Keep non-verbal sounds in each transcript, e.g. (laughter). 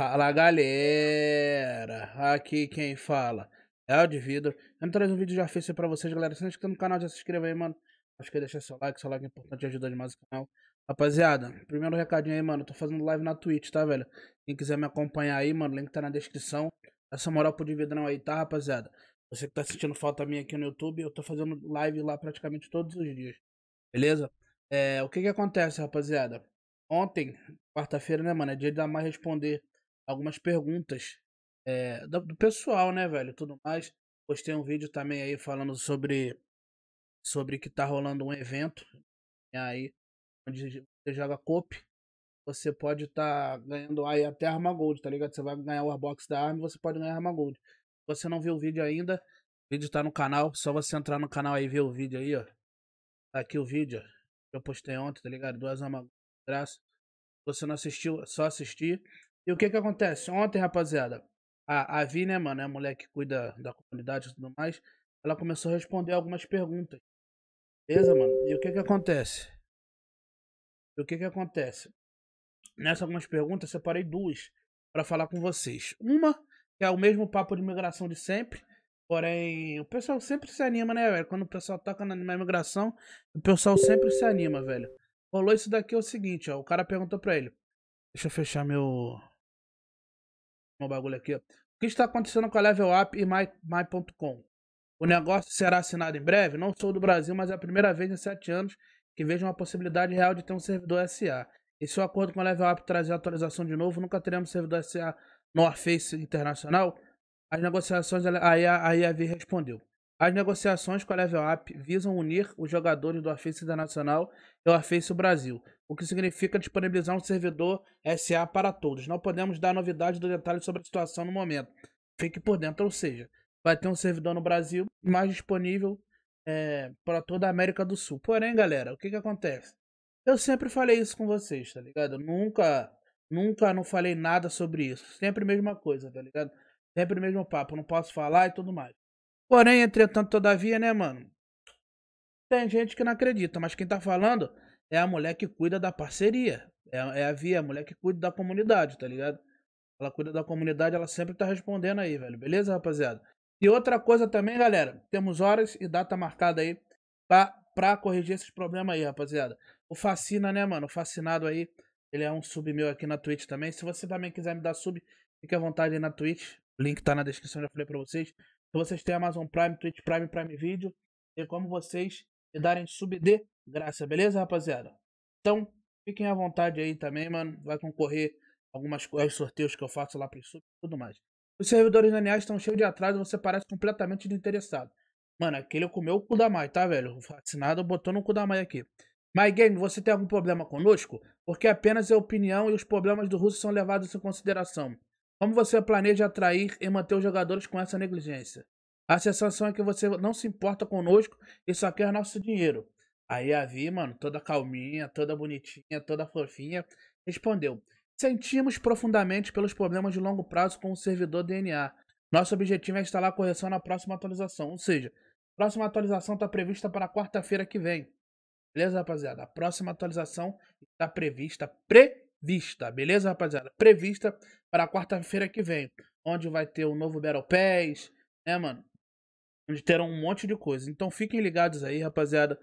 Fala galera, aqui quem fala é o de vidro. Eu não um vídeo já ofício pra vocês, galera. Se não é no canal, já se inscreva aí, mano. Acho que deixa seu like, seu like é importante, ajuda demais o canal. Rapaziada, primeiro recadinho aí, mano. tô fazendo live na Twitch, tá, velho? Quem quiser me acompanhar aí, mano, o link tá na descrição. Essa moral pro Dividrão aí, tá, rapaziada? Você que tá sentindo falta minha aqui no YouTube, eu tô fazendo live lá praticamente todos os dias. Beleza? É, o que que acontece, rapaziada? Ontem, quarta-feira, né, mano? É dia dar mais responder algumas perguntas é, eh, do, do, pessoal, né, velho? Tudo mais. Postei um vídeo também aí falando sobre sobre que tá rolando um evento aí onde você joga cop, você pode estar tá ganhando aí até arma gold, tá ligado? Você vai ganhar o box da arma, você pode ganhar arma gold. Se você não viu o vídeo ainda, o vídeo tá no canal, só você entrar no canal aí e ver o vídeo aí, ó. Tá aqui o vídeo, ó. Eu postei ontem, tá ligado? Duas armas gold, graça. Se você não assistiu, é só assistir. E o que que acontece? Ontem, rapaziada, a, a Vi, né, mano, é a mulher que cuida da comunidade e tudo mais, ela começou a responder algumas perguntas. Beleza, mano? E o que que acontece? E o que que acontece? Nessas algumas perguntas, eu separei duas para falar com vocês. Uma que é o mesmo papo de migração de sempre, porém o pessoal sempre se anima, né, velho? Quando o pessoal toca na migração, o pessoal sempre se anima, velho. Rolou isso daqui é o seguinte, ó, o cara perguntou para ele. Deixa eu fechar meu meu bagulho aqui. O que está acontecendo com a Level Up e My.com? My o negócio será assinado em breve? Não sou do Brasil, mas é a primeira vez em sete anos que vejo uma possibilidade real de ter um servidor SA. E se o acordo com a Level Up trazer atualização de novo, nunca teremos servidor SA no Face Internacional? As negociações, aí a, aí respondeu. As negociações com a Level Up visam unir os jogadores do Arface Internacional e o Arface Brasil, o que significa disponibilizar um servidor SA para todos. Não podemos dar novidades do detalhe sobre a situação no momento. Fique por dentro, ou seja, vai ter um servidor no Brasil mais disponível é, para toda a América do Sul. Porém, galera, o que, que acontece? Eu sempre falei isso com vocês, tá ligado? Nunca, nunca não falei nada sobre isso. Sempre a mesma coisa, tá ligado? Sempre o mesmo papo. Não posso falar e tudo mais. Porém, entretanto, todavia, né, mano? Tem gente que não acredita, mas quem tá falando é a mulher que cuida da parceria. É, é a Via, é a mulher que cuida da comunidade, tá ligado? Ela cuida da comunidade, ela sempre tá respondendo aí, velho. Beleza, rapaziada? E outra coisa também, galera, temos horas e data marcada aí pra, pra corrigir esses problemas aí, rapaziada. O Fascina, né, mano? O Fascinado aí, ele é um sub meu aqui na Twitch também. Se você também quiser me dar sub, fique à vontade aí na Twitch. O link tá na descrição, já falei pra vocês se vocês têm Amazon Prime, Twitch Prime, Prime Video, tem como vocês me darem sub de graça, beleza, rapaziada? Então, fiquem à vontade aí também, mano. Vai concorrer algumas coisas, sorteios que eu faço lá para sub e tudo mais. Os servidores lineares estão cheios de atraso você parece completamente desinteressado. Mano, aquele comeu o cu da mãe, tá, velho? nada, botou no cu da mãe aqui. My Game, você tem algum problema conosco? Porque apenas a opinião e os problemas do russo são levados em consideração. Como você planeja atrair e manter os jogadores com essa negligência? A sensação é que você não se importa conosco e só quer nosso dinheiro. Aí a Vi, mano, toda calminha, toda bonitinha, toda fofinha, respondeu: Sentimos profundamente pelos problemas de longo prazo com o servidor DNA. Nosso objetivo é instalar a correção na próxima atualização. Ou seja, a próxima atualização está prevista para quarta-feira que vem. Beleza, rapaziada? A próxima atualização está prevista, pré vista, beleza, rapaziada? Prevista para quarta-feira que vem, onde vai ter o novo Battle Pass, né, mano? Onde terão um monte de coisa. Então fiquem ligados aí, rapaziada.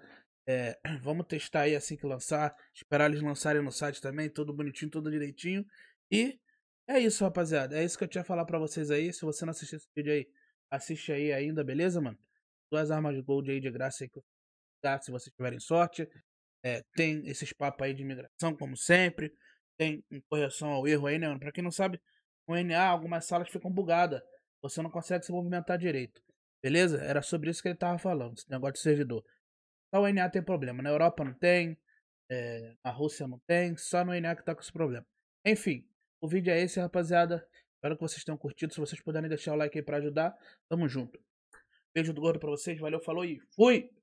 É, (clears throat) vamos testar aí assim que lançar. Esperar eles lançarem no site também, tudo bonitinho, tudo direitinho. E é isso, rapaziada. É isso que eu tinha a falar pra vocês aí. Se você não assistiu esse vídeo aí, assiste aí ainda, beleza, mano? Duas armas de gold aí de graça aí que eu se vocês tiverem sorte. É, tem esses papos aí de imigração, como sempre tem em correção ao erro aí, né? Pra quem não sabe, o NA, algumas salas ficam bugadas. Você não consegue se movimentar direito. Beleza? Era sobre isso que ele tava falando, esse negócio de servidor. Só o NA tem problema. Na Europa não tem, é, na Rússia não tem, só no NA que tá com esse problema. Enfim, o vídeo é esse, rapaziada. Espero que vocês tenham curtido. Se vocês puderem deixar o like aí pra ajudar, tamo junto. Beijo do gordo pra vocês, valeu, falou e fui!